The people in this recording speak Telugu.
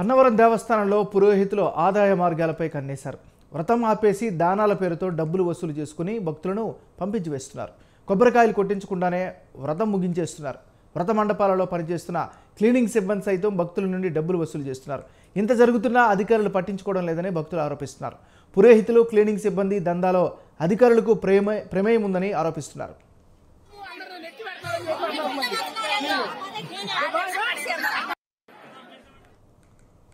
అన్నవరం దేవస్థానంలో పురోహితులు ఆదాయ మార్గాలపై కన్నేశారు వ్రతం ఆపేసి దానాల పేరుతో డబ్బులు వసూలు చేసుకుని భక్తులను పంపించి వేస్తున్నారు కొబ్బరికాయలు కొట్టించకుండానే వ్రతం ముగించేస్తున్నారు వ్రత మండపాలలో పనిచేస్తున్న క్లీనింగ్ సిబ్బంది సైతం భక్తుల నుండి డబ్బులు వసూలు చేస్తున్నారు ఇంత జరుగుతున్నా అధికారులు పట్టించుకోవడం లేదని భక్తులు ఆరోపిస్తున్నారు పురోహితులు క్లీనింగ్ సిబ్బంది దందాలో అధికారులకు ప్రేమ ప్రమేయం ఉందని ఆరోపిస్తున్నారు